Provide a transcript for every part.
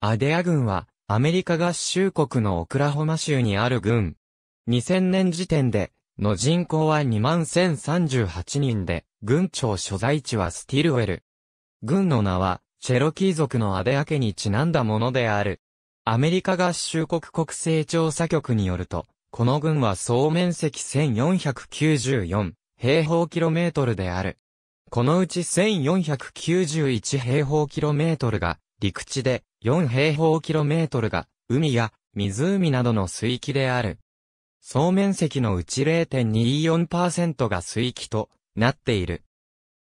アデア軍は、アメリカ合衆国のオクラホマ州にある軍。2000年時点で、の人口は21,038人で、軍庁所在地はスティルウェル。軍の名は、チェロキー族のアデア家にちなんだものである。アメリカ合衆国国勢調査局によると、この軍は総面積1494平方キロメートルである。このうち1491平方キロメートルが陸地で、4平方キロメートルが、海や湖などの水域である。総面積のうち0.24%が水域となっている。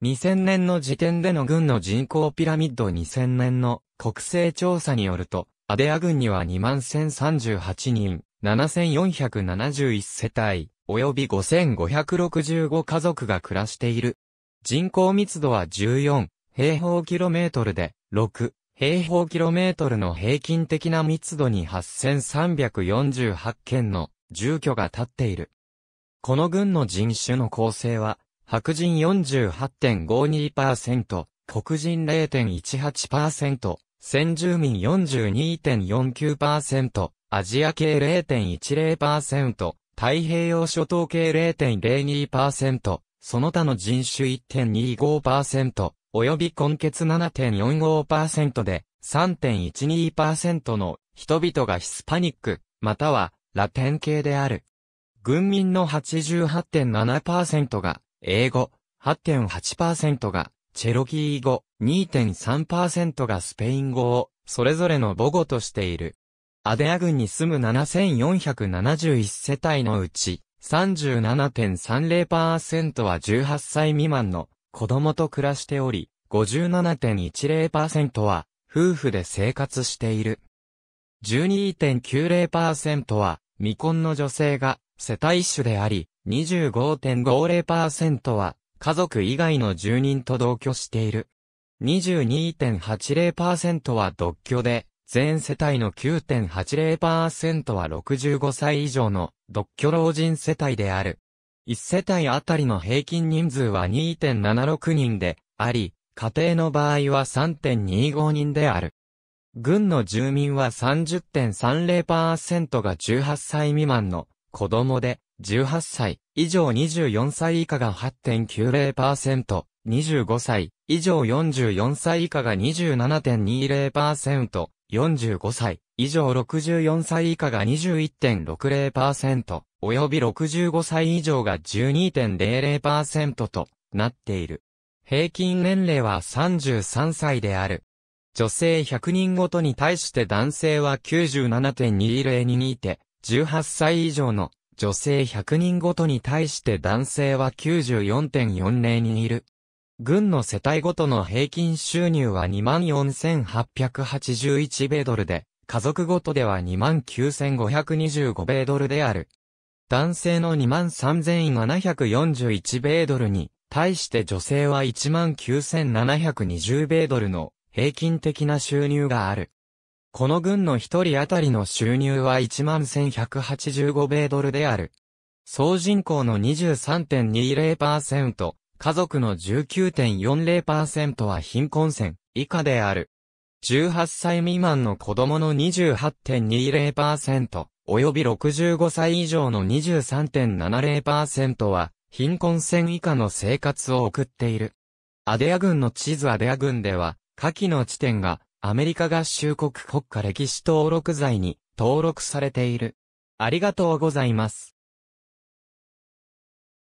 2000年の時点での軍の人口ピラミッド2000年の国勢調査によると、アデア軍には21,038人、7,471世帯、及び5,565家族が暮らしている。人口密度は14平方キロメートルで、6平方キロメートルの平均的な密度に8348件の住居が建っている。この群の人種の構成は、白人48.52%、黒人0.18%、先住民42.49%、アジア系0.10%、太平洋諸島系0.02%、その他の人種1.25%、及び根結7.45%で、3.12%の人々がヒスパニック、またはラテン系である。軍民の88.7%が英語、8.8%がチェロキー語、2.3%がスペイン語をそれぞれの母語としている。アデア郡に住む7471世帯のうち37.30%は18歳未満の子供と暮らしており、57.10%は夫婦で生活している。12.90%は未婚の女性が世帯主であり、25.50%は家族以外の住人と同居している。22.80%は独居で、全世帯の9.80%は65歳以上の独居老人世帯である。1世帯あたりの平均人数は2.76人であり、家庭の場合は3.25人である。軍の住民は30.30%が18歳未満の子供で、18歳以上24歳以下が8.90%、25歳以上44歳以下が27.20%、45歳以上64歳以下が21.60%、及び65歳以上が12.00%となっている。平均年齢は33歳である。女性100人ごとに対して男性は97.20に似て、18歳以上の女性100人ごとに対して男性は94.40にいる。軍の世帯ごとの平均収入は24,881米ドルで、家族ごとでは29,525米ドルである。男性の23,741米ドルに、対して女性は19,720米ドルの平均的な収入がある。この軍の一人当たりの収入は11,185米ドルである。総人口の23.20%、家族の19.40%は貧困線以下である。18歳未満の子供の28.20%、及び65歳以上の23.70%は、貧困線以下の生活を送っている。アデア軍の地図アデア軍では、下記の地点が、アメリカ合衆国国家歴史登録罪に登録されている。ありがとうございます。